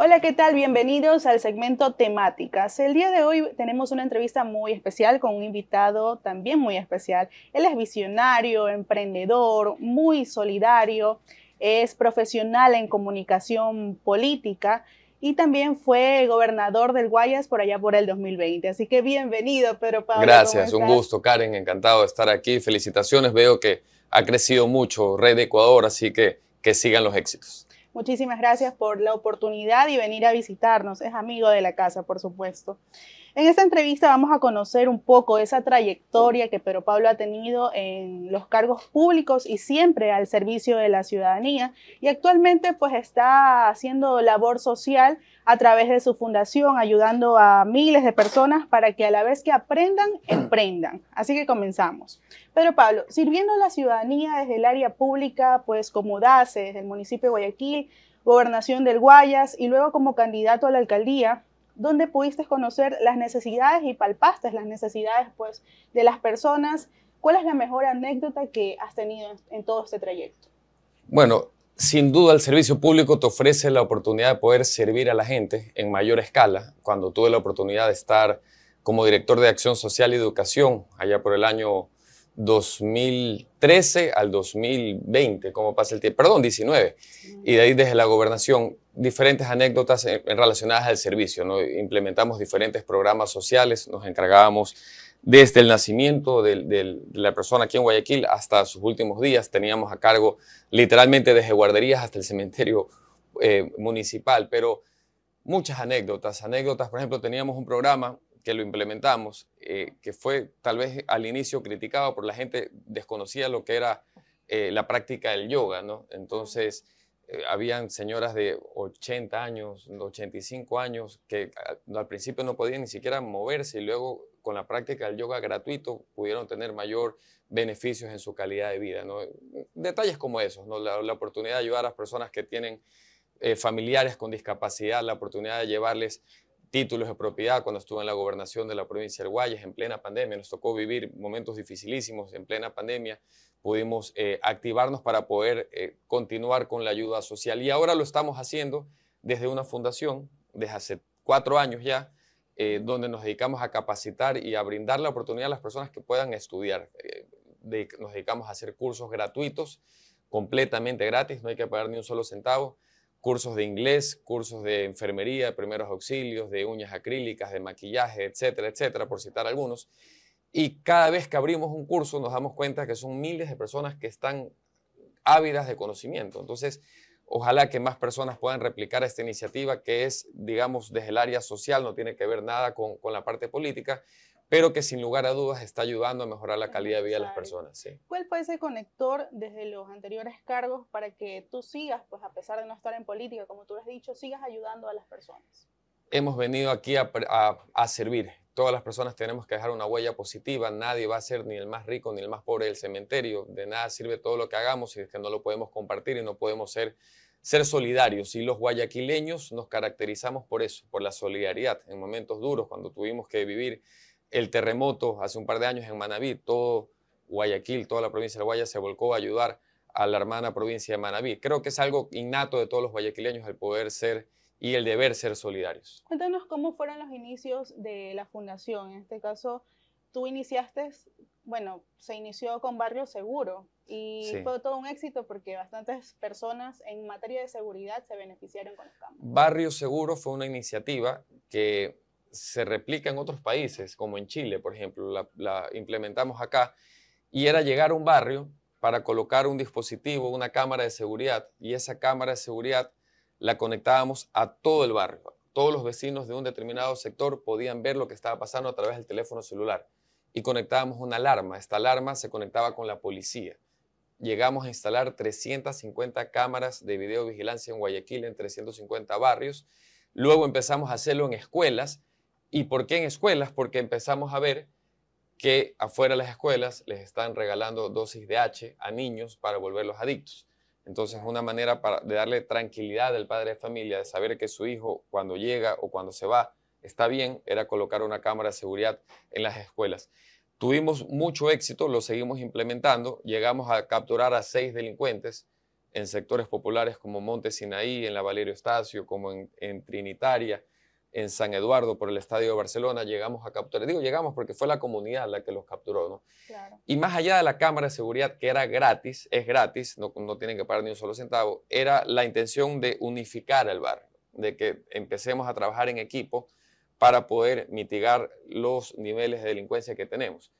Hola, ¿qué tal? Bienvenidos al segmento temáticas. El día de hoy tenemos una entrevista muy especial con un invitado también muy especial. Él es visionario, emprendedor, muy solidario, es profesional en comunicación política y también fue gobernador del Guayas por allá por el 2020. Así que bienvenido, Pedro Pablo. Gracias, un gusto, Karen, encantado de estar aquí. Felicitaciones, veo que ha crecido mucho Red Ecuador, así que que sigan los éxitos. Muchísimas gracias por la oportunidad y venir a visitarnos. Es amigo de la casa, por supuesto. En esta entrevista vamos a conocer un poco esa trayectoria que Pedro Pablo ha tenido en los cargos públicos y siempre al servicio de la ciudadanía. Y actualmente pues está haciendo labor social a través de su fundación, ayudando a miles de personas para que a la vez que aprendan, emprendan. Así que comenzamos. pero Pablo, sirviendo a la ciudadanía desde el área pública, pues como DACE, desde el municipio de Guayaquil, gobernación del Guayas y luego como candidato a la alcaldía, donde pudiste conocer las necesidades y palpaste las necesidades pues, de las personas. ¿Cuál es la mejor anécdota que has tenido en todo este trayecto? Bueno, sin duda, el servicio público te ofrece la oportunidad de poder servir a la gente en mayor escala. Cuando tuve la oportunidad de estar como director de Acción Social y Educación, allá por el año 2013 al 2020, como pasa el tiempo, perdón, 19, y de ahí desde la gobernación, diferentes anécdotas eh, relacionadas al servicio. Implementamos diferentes programas sociales, nos encargábamos desde el nacimiento de, la persona aquí en Guayaquil hasta sus últimos días. Teníamos a cargo literalmente desde guarderías hasta el cementerio eh, municipal, pero muchas anécdotas. Anécdotas, por ejemplo, teníamos un programa que lo implementamos, eh, que fue tal vez al inicio criticado por la gente, desconocía lo que era eh, la práctica del yoga, ¿no? Entonces, habían señoras de 80 años, 85 años, que ah, al principio no podían ni siquiera moverse y luego con la práctica del yoga gratuito pudieron tener mayor beneficios en su calidad de vida. Detalles como esos, la, oportunidad de ayudar a las personas que tienen eh, familiares con discapacidad, la oportunidad de llevarles títulos de propiedad cuando estuve en la gobernación de la provincia de Guayas en plena pandemia. Nos tocó vivir momentos dificilísimos en plena pandemia. Pudimos eh, activarnos para poder eh, continuar con la ayuda social y ahora lo estamos haciendo desde una fundación, desde hace cuatro años ya, eh, donde nos dedicamos a capacitar y a brindar la oportunidad a las personas que puedan estudiar. Eh, nos dedicamos a hacer cursos gratuitos, completamente gratis, no hay que pagar ni un solo centavo. Cursos de inglés, cursos de enfermería, primeros auxilios, de uñas acrílicas, de maquillaje, etcétera, etcétera, por citar algunos. Y cada vez que abrimos un curso nos damos cuenta que son miles de personas que están ávidas de conocimiento. Entonces, Ojalá que más personas puedan replicar esta iniciativa que es, digamos, desde el área social, no tiene que ver nada con, la parte política, pero que sin lugar a dudas está ayudando a mejorar la calidad de vida de las personas. ¿Cuál fue ese conector desde los anteriores cargos para que tú sigas, pues a pesar de no estar en política, como tú has dicho, sigas ayudando a las personas? Hemos venido aquí a servir. Todas las personas tenemos que dejar una huella positiva. Nadie va a ser ni el más rico ni el más pobre del cementerio. De nada sirve todo lo que hagamos si es que no lo podemos compartir y no podemos ser, ser solidarios. Y los guayaquileños nos caracterizamos por eso, por la solidaridad. En momentos duros, cuando tuvimos que vivir el terremoto hace un par de años en Manabí, todo Guayaquil, toda la provincia de Guaya se volcó a ayudar a la hermana provincia de Manabí. Creo que es algo innato de todos los guayaquileños el poder ser y el deber ser solidarios. Cuéntanos cómo fueron los inicios de la fundación. En este caso, tú iniciaste, bueno, se inició con Barrio Seguro y fue todo un éxito porque bastantes personas en materia de seguridad se beneficiaron con el cambios. Barrio Seguro fue una iniciativa que se replica en otros países, como en Chile, por ejemplo, la implementamos acá, y era llegar a un barrio para colocar un dispositivo, una cámara de seguridad, y esa cámara de seguridad la conectábamos a todo el barrio. Todos los vecinos de un determinado sector podían ver lo que estaba pasando a través del teléfono celular y conectábamos una alarma. Esta alarma se conectaba con la policía. Llegamos a instalar 350 cámaras de videovigilancia en Guayaquil en 350 barrios. Luego empezamos a hacerlo en escuelas. ¿Y por qué en escuelas? Porque empezamos a ver que afuera de las escuelas les están regalando dosis de H a niños para volverlos adictos. Entonces, una manera de darle tranquilidad al padre de familia, de saber que su hijo, cuando llega o cuando se va, está bien, era colocar una cámara de seguridad en las escuelas. Tuvimos mucho éxito, lo seguimos implementando, llegamos a capturar a seis delincuentes en sectores populares como Monte Sinaí, en la Valerio Estacio, como en Trinitaria, en San Eduardo por el Estadio de Barcelona, llegamos a capturar. Digo, llegamos porque fue la comunidad la que los capturó, ¿no? Y más allá de la cámara de seguridad, que era gratis, es gratis, no, tienen que pagar ni un solo centavo, era la intención de unificar el bar, de que empecemos a trabajar en equipo para poder mitigar los niveles de delincuencia que tenemos.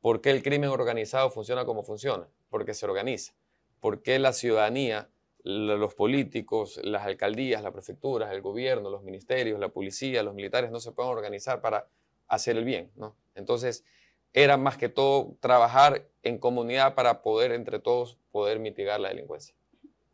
¿Por qué el crimen organizado funciona como funciona? Porque se organiza. porque la ciudadanía los políticos, las alcaldías, las prefecturas, el gobierno, los ministerios, la policía, los militares no se pueden organizar para hacer el bien, Entonces, era más que todo trabajar en comunidad para poder entre todos poder mitigar la delincuencia.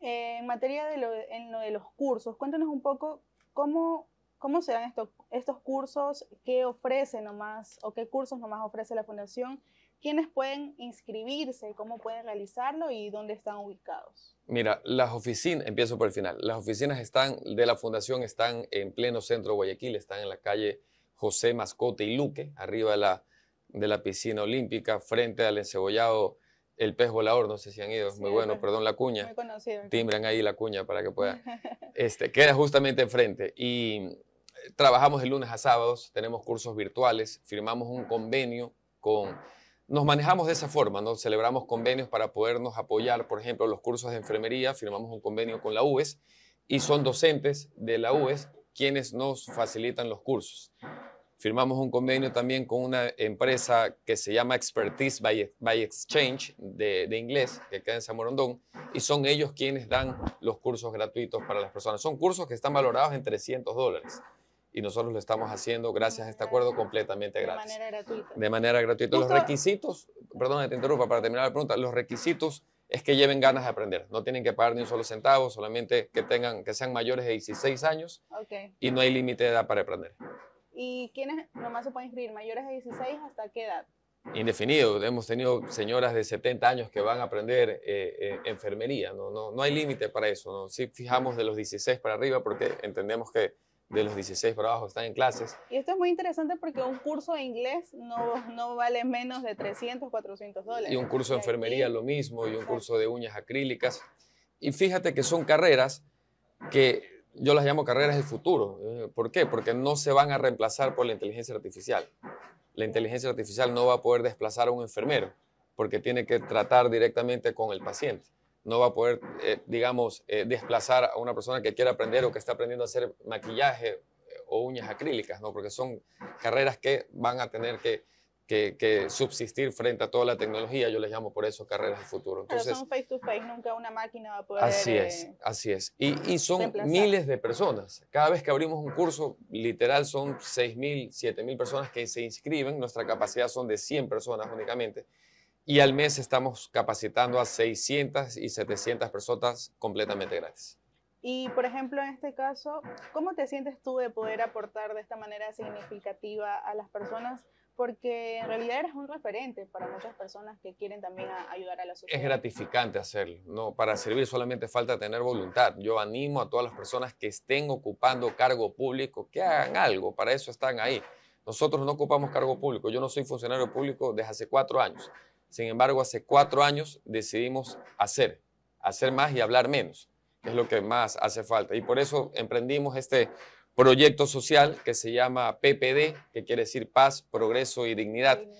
Eh, en materia de de los cursos, cuéntanos un poco cómo, cómo se dan estos, estos cursos, qué ofrece nomás o qué cursos nomás ofrece la Fundación quiénes pueden inscribirse, cómo pueden realizarlo y dónde están ubicados. Mira, las oficinas, empiezo por el final, las oficinas están de la fundación están en pleno centro de Guayaquil, están en la calle José Mascote y Luque, arriba de la, de la piscina olímpica, frente al encebollado El Pez Volador, no sé si han ido, muy bueno, perdón la cuña. Muy conocido. Timbran ahí la cuña para que puedan. Este, queda justamente enfrente y trabajamos de lunes a sábados, tenemos cursos virtuales, firmamos un convenio con nos manejamos de esa forma, ¿no? Celebramos convenios para podernos apoyar, por ejemplo, los cursos de enfermería, firmamos un convenio con la UES y son docentes de la UES quienes nos facilitan los cursos. Firmamos un convenio también con una empresa que se llama Expertise by, Exchange de, inglés, que queda en San y son ellos quienes dan los cursos gratuitos para las personas. Son cursos que están valorados en 300 dólares y nosotros lo estamos haciendo gracias a este acuerdo completamente gratis. De manera gratuita. De manera gratuita. Los requisitos, perdón, te interrumpa para terminar la pregunta, los requisitos es que lleven ganas de aprender. No tienen que pagar ni un solo centavo, solamente que, tengan, que sean mayores de 16 años y no hay límite de edad para aprender. ¿Y quiénes nomás se pueden inscribir? ¿Mayores de 16 hasta qué edad? Indefinido. Hemos tenido señoras de 70 años que van a aprender eh, eh, enfermería. No, no, no hay límite para eso. ¿no? fijamos de los 16 para arriba porque entendemos que de los 16 para abajo están en clases. Y esto es muy interesante porque un curso de inglés no, no vale menos de 300, 400 dólares. Y un curso de enfermería lo mismo, y un curso de uñas acrílicas. Y fíjate que son carreras que yo las llamo carreras del futuro. ¿Por qué? Porque no se van a reemplazar por la inteligencia artificial. La inteligencia artificial no va a poder desplazar a un enfermero porque tiene que tratar directamente con el paciente no va a poder, eh, digamos, eh, desplazar a una persona que quiera aprender o que está aprendiendo a hacer maquillaje eh, o uñas acrílicas, ¿no? Porque son carreras que van a tener que, subsistir frente a toda la tecnología, yo les llamo por eso carreras de futuro. Entonces, Pero son face to face, nunca una máquina va a poder. Así es, así es. Y, son miles de personas. Cada vez que abrimos un curso, literal son 6.000, 7.000 personas que se inscriben, nuestra capacidad son de 100 personas únicamente. Y al mes estamos capacitando a 600 y 700 personas completamente gratis. Y, por ejemplo, en este caso, ¿cómo te sientes tú de poder aportar de esta manera significativa a las personas? Porque en realidad eres un referente para muchas personas que quieren también ayudar a la sociedad. Es gratificante hacerlo. No, para servir solamente falta tener voluntad. Yo animo a todas las personas que estén ocupando cargo público que hagan algo. Para eso están ahí. Nosotros no ocupamos cargo público. Yo no soy funcionario público desde hace cuatro años. Sin embargo, hace cuatro años decidimos hacer, hacer más y hablar menos, que es lo que más hace falta. Y por eso emprendimos este proyecto social que se llama PPD, que quiere decir paz, progreso y dignidad. dignidad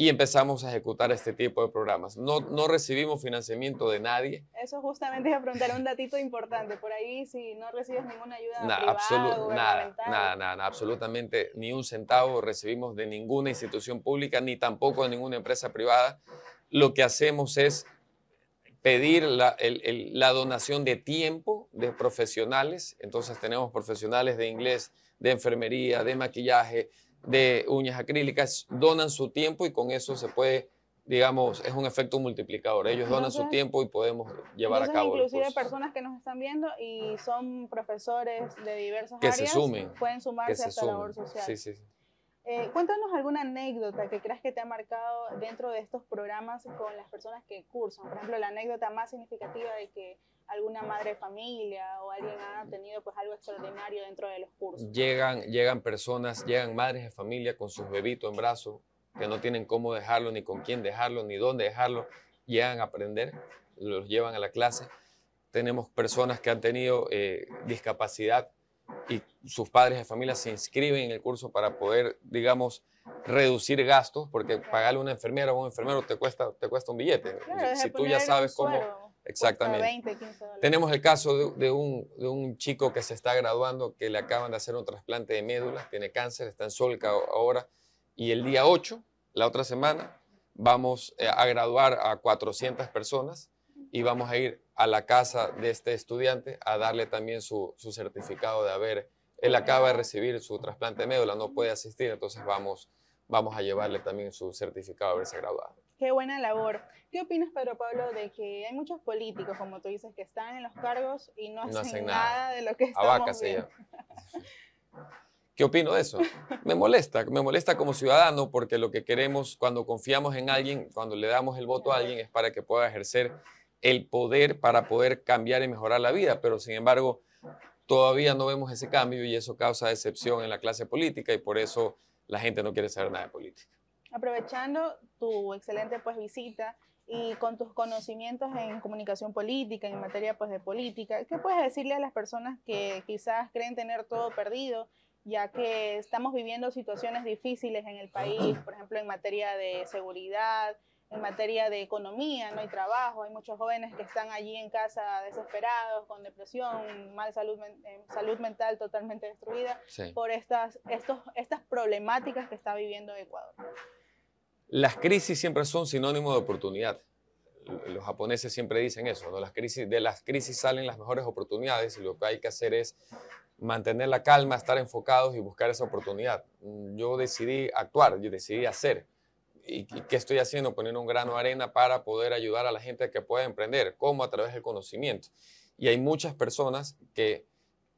y empezamos a ejecutar este tipo de programas. No, no recibimos financiamiento de nadie. Eso justamente es afrontar un datito importante. Por ahí, si no recibes ninguna ayuda privada nada, nada, nada, absolutamente ni un centavo recibimos de ninguna institución pública ni tampoco de ninguna empresa privada. Lo que hacemos es pedir la, la donación de tiempo de profesionales. Entonces tenemos profesionales de inglés, de enfermería, de maquillaje, de uñas acrílicas donan su tiempo y con eso se puede, digamos, es un efecto multiplicador. Ellos donan su tiempo y podemos llevar a cabo. Inclusive personas que nos están viendo y son profesores de diversas que áreas se sumen, pueden sumarse a esta labor social. sí, sí. Eh, cuéntanos alguna anécdota que creas que te ha marcado dentro de estos programas con las personas que cursan. Por ejemplo, la anécdota más significativa de que alguna madre de familia o alguien ha tenido pues algo extraordinario dentro de los cursos. Llegan, llegan personas, llegan madres de familia con sus bebitos en brazos que no tienen cómo dejarlo, ni con quién dejarlo, ni dónde dejarlo. Llegan a aprender, los llevan a la clase. Tenemos personas que han tenido eh, discapacidad y sus padres de familia se inscriben en el curso para poder, digamos, reducir gastos, porque pagarle a una enfermera o a un enfermero te cuesta, un billete. si tú ya sabes cómo... exactamente. Tenemos el caso de, un, de, un, chico que se está graduando, que le acaban de hacer un trasplante de médula, tiene cáncer, está en Solca ahora, y el día 8, la otra semana, vamos eh, a graduar a 400 personas y vamos a ir a la casa de este estudiante a darle también su, su certificado de haber, él acaba de recibir su trasplante de médula, no puede asistir, entonces vamos, vamos a llevarle también su certificado de haberse graduado. Qué buena labor. ¿Qué opinas, Pedro Pablo, de que hay muchos políticos, como tú dices, que están en los cargos y no, hacen, nada. de lo que estamos viendo? ¿Qué opino de eso? Me molesta, me molesta como ciudadano porque lo que queremos cuando confiamos en alguien, cuando le damos el voto a alguien es para que pueda ejercer el poder para poder cambiar y mejorar la vida, pero sin embargo todavía no vemos ese cambio y eso causa decepción en la clase política y por eso la gente no quiere saber nada de política. Aprovechando tu excelente pues visita y con tus conocimientos en comunicación política, en materia pues de política, ¿qué puedes decirle a las personas que quizás creen tener todo perdido ya que estamos viviendo situaciones difíciles en el país, por ejemplo, en materia de seguridad, en materia de economía, no hay trabajo, hay muchos jóvenes que están allí en casa desesperados, con depresión, mal salud, eh, salud mental totalmente destruida por estas, estos, estas problemáticas que está viviendo Ecuador. Las crisis siempre son sinónimo de oportunidad. Los japoneses siempre dicen eso, ¿no? las crisis, de las crisis salen las mejores oportunidades y lo que hay que hacer es mantener la calma, estar enfocados y buscar esa oportunidad. Mm, yo decidí actuar, yo decidí hacer y, qué estoy haciendo, poner un grano de arena para poder ayudar a la gente que pueda emprender, como a través del conocimiento. Y hay muchas personas que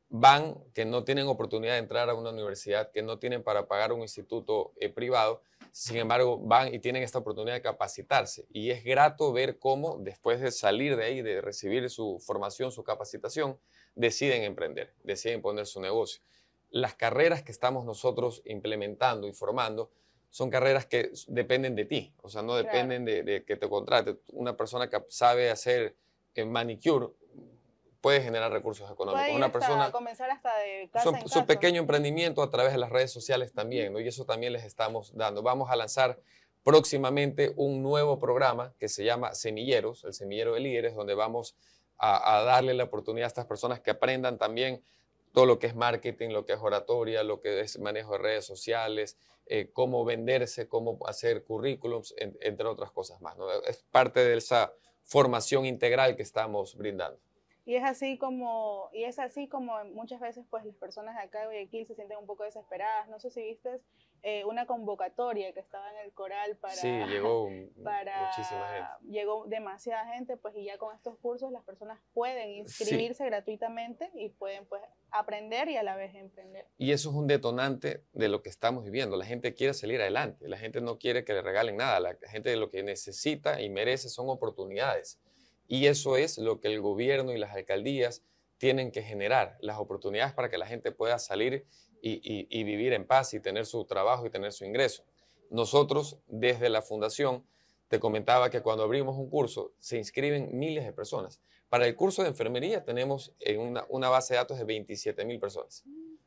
van, que no tienen oportunidad de entrar a una universidad, que no tienen para pagar un instituto eh, privado, sin embargo, van y tienen esta oportunidad de capacitarse. Y es grato ver cómo, después de salir de ahí, de recibir su formación, su capacitación, deciden emprender, deciden poner su negocio. Las carreras que estamos nosotros implementando y formando son carreras que dependen de ti, o sea, no dependen de, que te contrate. Una persona que sabe hacer eh, manicure puede generar recursos económicos. Puede una persona comenzar hasta de casa su, en su, pequeño emprendimiento a través de las redes sociales también, Y eso también les estamos dando. Vamos a lanzar próximamente un nuevo programa que se llama Semilleros, el Semillero de Líderes, donde vamos a, a darle la oportunidad a estas personas que aprendan también todo lo que es marketing, lo que es oratoria, lo que es manejo de redes sociales, eh, cómo venderse, cómo hacer currículums, entre otras cosas más. Es parte de esa formación integral que estamos brindando. Y es así como, y es así como muchas veces pues las personas de acá de Guayaquil se sienten un poco desesperadas. No sé si viste eh, una convocatoria que estaba en el coral para... Sí, llegó muchísima gente. Llegó demasiada gente, pues y ya con estos cursos las personas pueden inscribirse gratuitamente y pueden pues aprender y a la vez emprender. Y eso es un detonante de lo que estamos viviendo. La gente quiere salir adelante, la gente no quiere que le regalen nada, la gente lo que necesita y merece son oportunidades. Y eso es lo que el gobierno y las alcaldías tienen que generar, las oportunidades para que la gente pueda salir y, vivir en paz y tener su trabajo y tener su ingreso. Nosotros, desde la fundación, te comentaba que cuando abrimos un curso se inscriben miles de personas. Para el curso de enfermería tenemos eh, una, una base de datos de 27 mil personas.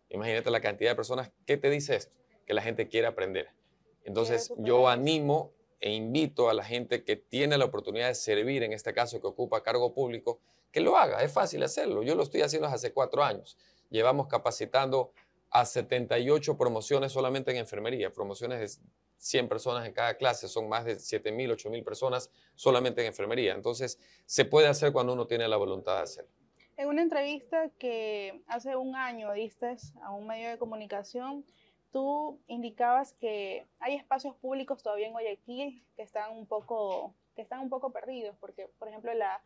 Imagínate la cantidad de personas. ¿Qué te dice esto? Que la gente quiere aprender. Entonces yo animo e invito a la gente que tiene la oportunidad de servir, en este caso que ocupa cargo público, que lo haga. Es fácil hacerlo. Yo lo estoy haciendo hace cuatro años. Llevamos capacitando a 78 promociones solamente en enfermería, promociones de 100 personas en cada clase, son más de 7.000, 8.000 personas solamente en enfermería. Entonces, se puede hacer cuando uno tiene la voluntad de hacerlo. En una entrevista que hace un año diste a un medio de comunicación, tú indicabas que hay espacios públicos todavía en Guayaquil que están un poco, que están un poco perdidos, porque, por ejemplo, la,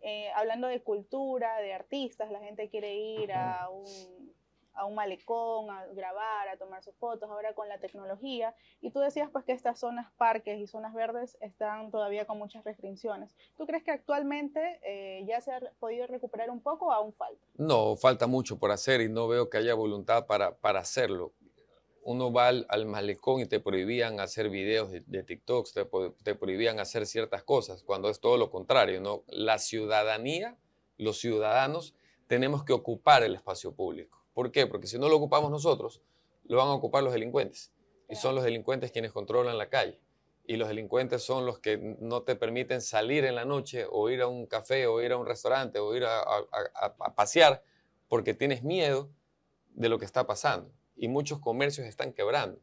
eh, hablando de cultura, de artistas, la gente quiere ir a un a un malecón, a grabar, a tomar sus fotos, ahora con la tecnología. Y tú decías pues que estas zonas parques y zonas verdes están todavía con muchas restricciones. ¿Tú crees que actualmente eh, ya se ha podido recuperar un poco o aún falta? No, falta mucho por hacer y no veo que haya voluntad para, para hacerlo. Uno va al, malecón y te prohibían hacer videos de, TikTok, te, te prohibían hacer ciertas cosas, cuando es todo lo contrario, ¿no? La ciudadanía, los ciudadanos, tenemos que ocupar el espacio público ¿Por qué? Porque si no lo ocupamos nosotros, lo van a ocupar los delincuentes. Y son los delincuentes quienes controlan la calle. Y los delincuentes son los que no te permiten salir en la noche o ir a un café o ir a un restaurante o ir a, pasear porque tienes miedo de lo que está pasando. Y muchos comercios están quebrando.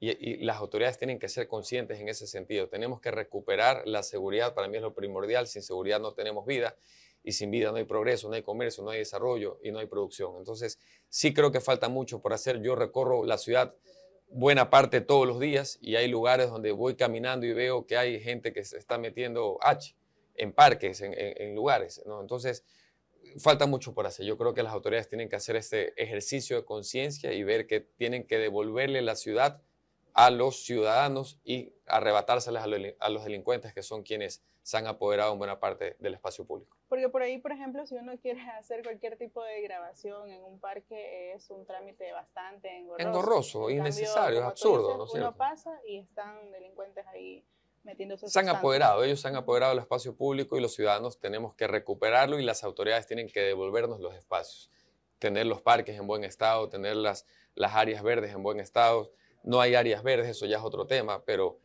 y, las autoridades tienen que ser conscientes en ese sentido. Tenemos que recuperar la seguridad, para mí es lo primordial, sin seguridad no tenemos vida y sin vida no hay progreso, no hay comercio, no hay desarrollo y no hay producción. Entonces, sí creo que falta mucho por hacer. Yo recorro la ciudad buena parte todos los días y hay lugares donde voy caminando y veo que hay gente que se está metiendo H en parques, en, lugares. Entonces, falta mucho por hacer. Yo creo que las autoridades tienen que hacer este ejercicio de conciencia y ver que tienen que devolverle la ciudad a los ciudadanos y arrebatárselas a, los delincuentes que son quienes se han apoderado en buena parte del espacio público. Porque por ahí, por ejemplo, si uno quiere hacer cualquier tipo de grabación en un parque, es un trámite bastante engorroso. innecesario, es absurdo. ¿no pasa y están delincuentes ahí metiéndose. Se han apoderado, ellos se han apoderado del espacio público y los ciudadanos tenemos que recuperarlo y las autoridades tienen que devolvernos los espacios. Tener los parques en buen estado, tener las áreas verdes en buen estado, no hay áreas verdes, eso ya es otro tema, pero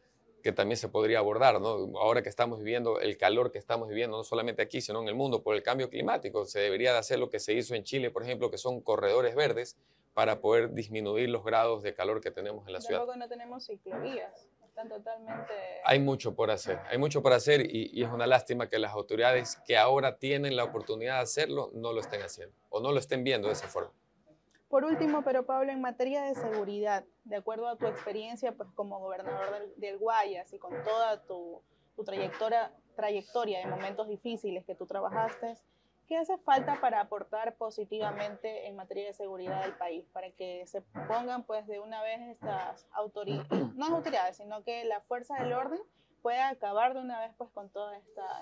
que también se podría abordar, ¿no? Ahora que estamos viviendo el calor que estamos viviendo, no solamente aquí, sino en el mundo, por el cambio climático, se debería de hacer lo que se hizo en Chile, por ejemplo, que son corredores verdes para poder disminuir los grados de calor que tenemos en la ciudad. Luego no tenemos ciclovías, están totalmente... Hay mucho por hacer, hay mucho por hacer y es una lástima que las autoridades que ahora tienen la oportunidad de hacerlo no lo estén haciendo o no lo estén viendo de esa forma. Por último, pero Pablo, en materia de seguridad, de acuerdo a tu experiencia pues, como gobernador del, Guayas y con toda tu, trayectoria, trayectoria de momentos difíciles que tú trabajaste, ¿qué hace falta para aportar positivamente en materia de seguridad del país? Para que se pongan pues de una vez estas autoridades, no autoridades, sino que la fuerza del orden pueda acabar de una vez pues con todos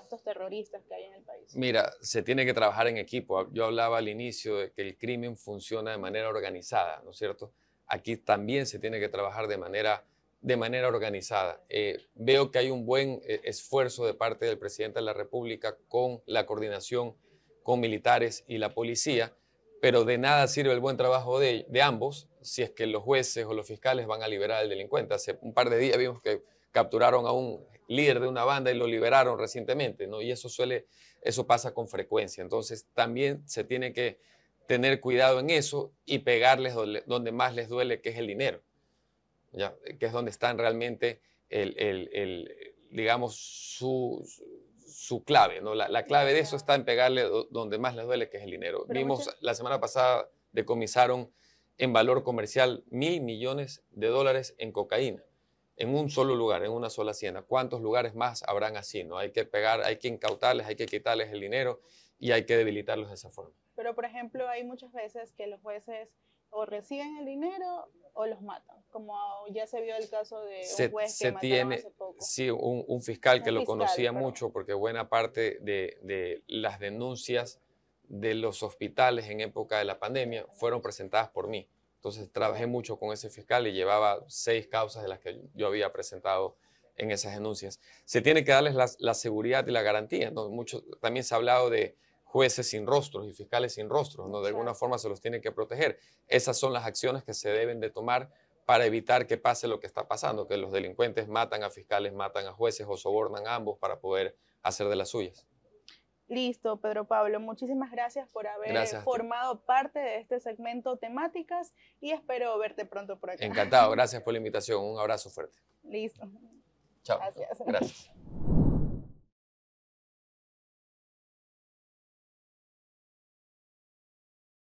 estos terroristas que hay en el país? Mira, se tiene que trabajar en equipo. Ah, yo hablaba al inicio de que el crimen funciona de manera organizada, ¿no es cierto? Aquí también se tiene que trabajar de manera, de manera organizada. Eh, veo que hay un buen eh, esfuerzo de parte del presidente de la República con la coordinación con militares y la policía, pero de nada sirve el buen trabajo de, de ambos si es que los jueces o los fiscales van a liberar al delincuente. Hace un par de días vimos que capturaron a un líder de una banda y lo liberaron recientemente, ¿no? Y eso suele, eso pasa con frecuencia. Entonces también se tiene que tener cuidado en eso y pegarles donde, más les duele, que es el dinero, ¿ya? que es donde están realmente el, el, digamos, su, clave, ¿no? La, clave de eso está en pegarle donde más les duele, que es el dinero. Vimos la semana pasada decomisaron en valor comercial mil millones de dólares en cocaína en un solo lugar, en una sola hacienda. ¿Cuántos lugares más habrán así? ¿no? Hay que pegar, hay que incautarles, hay que quitarles el dinero y hay que debilitarlos de esa forma. Pero, por ejemplo, hay muchas veces que los jueces o reciben el dinero o los matan, como ya se vio el caso de un juez que se tiene, hace poco. Sí, un, fiscal que lo conocía mucho porque buena parte de las denuncias de los hospitales en época de la pandemia fueron presentadas por mí. Entonces trabajé mucho con ese fiscal y llevaba seis causas de las que yo había presentado en esas denuncias. Se tiene que darles la, seguridad y la garantía. Mucho, también se ha hablado de jueces sin rostros y fiscales sin rostros, ¿no? de alguna forma se los tiene que proteger. Esas son las acciones que se deben de tomar para evitar que pase lo que está pasando, que los delincuentes matan a fiscales, matan a jueces o sobornan a ambos para poder hacer de las suyas. Listo, Pedro Pablo, muchísimas gracias por haber formado parte de este segmento temáticas y espero verte pronto por acá. Encantado, gracias por la invitación, un abrazo fuerte. Listo. Chao. gracias.